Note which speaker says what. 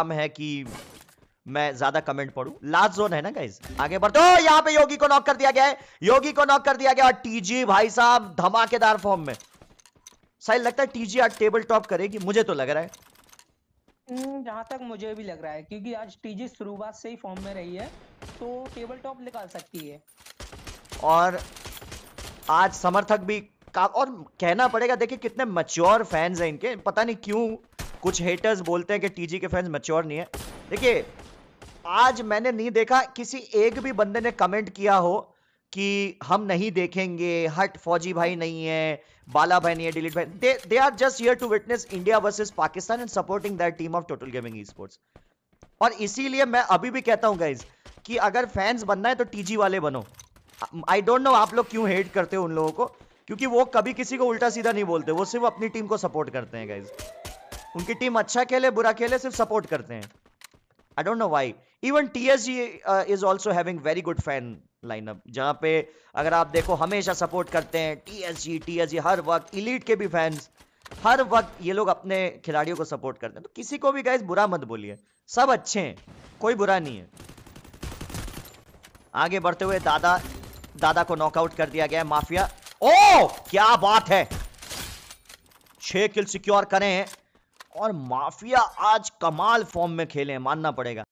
Speaker 1: काम है कि मैं ज्यादा कमेंट पढ़ू लास्ट जोन है ना गाइज आगे बढ़ते हो यहाँ पे योगी को नॉक कर दिया गया है योगी को नॉक कर दिया गया और टीजी भाई साहब धमाकेदार फॉर्म में सही लगता है टीजी आज टेबल टॉप करेगी मुझे तो लग रहा है
Speaker 2: हम्म, जहां तक मुझे भी लग रहा है क्योंकि आज टीजी शुरुआत से ही फॉर्म में रही है तो टेबल टॉप निकाल सकती है
Speaker 1: और आज समर्थक भी का और कहना पड़ेगा देखिए कितने मच्योर फैंस हैं इनके पता नहीं क्यों कुछ हेटर्स बोलते हैं कि टीजी के फैंस मच्योर नहीं है देखिए आज मैंने नहीं देखा किसी एक भी बंदे ने कमेंट किया हो कि हम नहीं देखेंगे हट फौजी भाई नहीं है बाला भाई नहीं है डिलीट भाई they are just here to witness India versus Pakistan and supporting that team of total gaming sports और इसीलिए मैं अभी भी कहता हूं गाइज कि अगर फैंस बनना है तो टीजी वाले बनो आई डोंट नो आप लोग क्यों हेट करते हो उन लोगों को क्योंकि वो कभी किसी को उल्टा सीधा नहीं बोलते वो सिर्फ अपनी टीम को सपोर्ट करते हैं गाइज उनकी टीम अच्छा खेले बुरा खेले सिर्फ सपोर्ट करते हैं I don't know why even T S G is also having very good fan lineup जहां पे अगर आप देखो हमेशा सपोर्ट करते हैं T S G T S G हर वक्त इलीट के भी फैंस हर वक्त ये लोग अपने खिलाड़ियों को सपोर्ट करते हैं तो किसी को भी गाइज बुरा मत बोलिए सब अच्छे हैं कोई बुरा नहीं है आगे बढ़ते हुए दादा दादा को नॉकआउट कर दिया गया है माफिया ओ क्या बात है छह किल सिक्योर करें और माफिया आज कमाल फॉर्म में खेले हैं मानना पड़ेगा